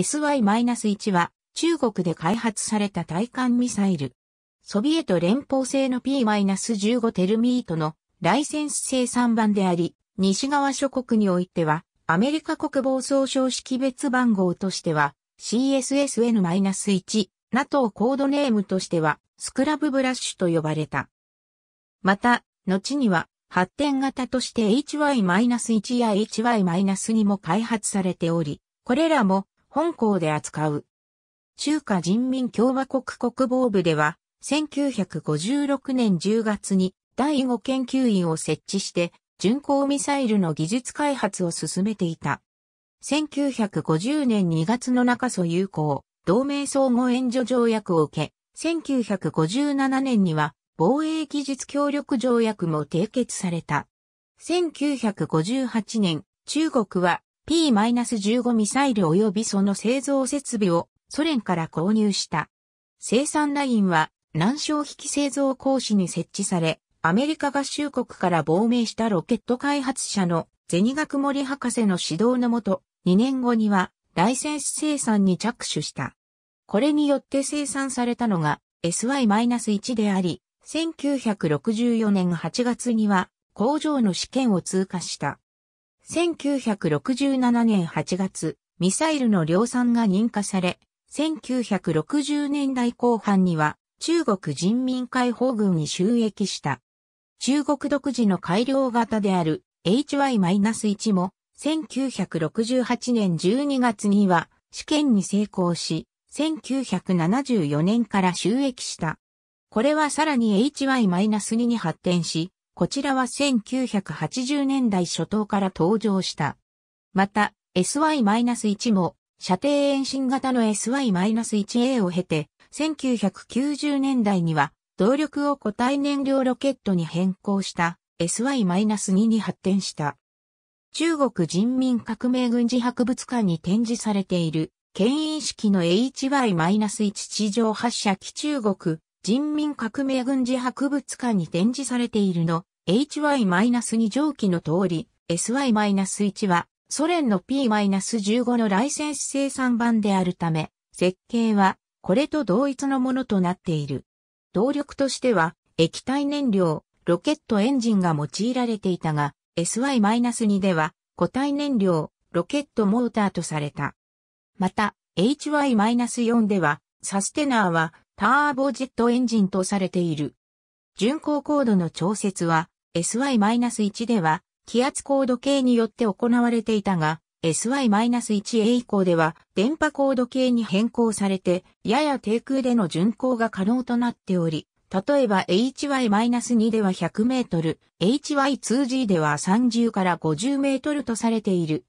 SY-1 は中国で開発された対艦ミサイル。ソビエト連邦製の P-15 テルミートのライセンス生産版であり、西側諸国においては、アメリカ国防総省識別番号としては、CSSN-1、NATO コードネームとしては、スクラブブラッシュと呼ばれた。また、後には、発展型として HY-1 や HY-2 も開発されており、これらも本校で扱う。中華人民共和国国防部では、1956年10月に第5研究員を設置して、巡航ミサイルの技術開発を進めていた。1950年2月の中蘇友好、同盟相互援助条約を受け、1957年には防衛技術協力条約も締結された。1958年、中国は P-15 ミサイル及びその製造設備をソ連から購入した。生産ラインは南昇引き製造工師に設置され、アメリカ合衆国から亡命したロケット開発者のゼニガクモリ博士の指導のもと、2年後にはライセンス生産に着手した。これによって生産されたのが SY-1 であり、1964年8月には工場の試験を通過した。1967年8月、ミサイルの量産が認可され、1960年代後半には中国人民解放軍に収益した。中国独自の改良型である HY-1 も1968年12月には試験に成功し、1974年から収益した。これはさらに HY-2 に発展し、こちらは1980年代初頭から登場した。また、SY-1 も、射程遠心型の SY-1A を経て、1990年代には、動力を固体燃料ロケットに変更した SY-2 に発展した。中国人民革命軍事博物館に展示されている、牽引式の HY-1 地上発射機中国人民革命軍事博物館に展示されているの HY-2 蒸気の通り、SY-1 はソ連の P-15 のライセンス生産版であるため、設計はこれと同一のものとなっている。動力としては液体燃料、ロケットエンジンが用いられていたが、SY-2 では固体燃料、ロケットモーターとされた。また、HY-4 では、サステナーはターボジェットエンジンとされている。巡航高度の調節は SY-1 では、気圧高度計によって行われていたが、SY-1A 以降では、電波高度計に変更されて、やや低空での巡航が可能となっており、例えば HY-2 では100メートル、HY2G では30から50メートルとされている。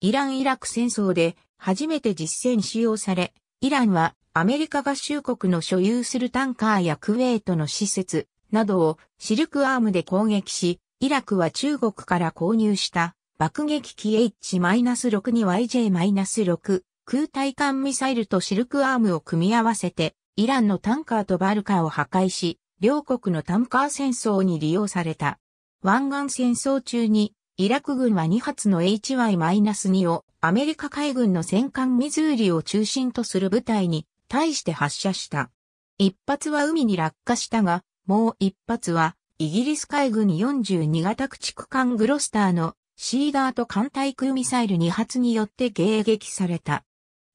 イラン・イラク戦争で初めて実践使用され、イランはアメリカ合衆国の所有するタンカーやクウェートの施設、などをシルクアームで攻撃し、イラクは中国から購入した爆撃機 H-62YJ-6 空対艦ミサイルとシルクアームを組み合わせてイランのタンカーとバルカーを破壊し、両国のタンカー戦争に利用された。湾岸戦争中にイラク軍は2発の HY-2 をアメリカ海軍の戦艦ミズーリを中心とする部隊に対して発射した。一発は海に落下したが、もう一発は、イギリス海軍42型駆逐艦グロスターのシーダート艦対空ミサイル2発によって迎撃された。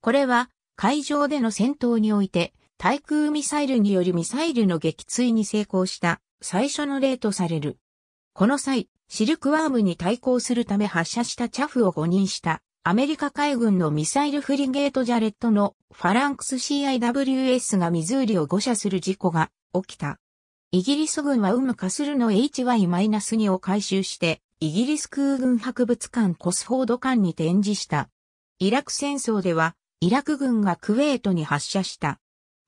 これは海上での戦闘において対空ミサイルによるミサイルの撃墜に成功した最初の例とされる。この際、シルクワームに対抗するため発射したチャフを誤認したアメリカ海軍のミサイルフリゲートジャレットのファランクス CIWS がミズーリを誤射する事故が起きた。イギリス軍はウムカスルの HY-2 を回収して、イギリス空軍博物館コスフォード館に展示した。イラク戦争では、イラク軍がクウェートに発射した。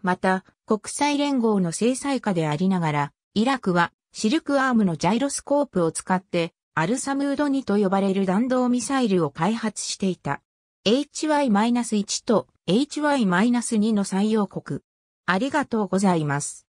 また、国際連合の制裁下でありながら、イラクはシルクアームのジャイロスコープを使って、アルサムード2と呼ばれる弾道ミサイルを開発していた。HY-1 と HY-2 の採用国。ありがとうございます。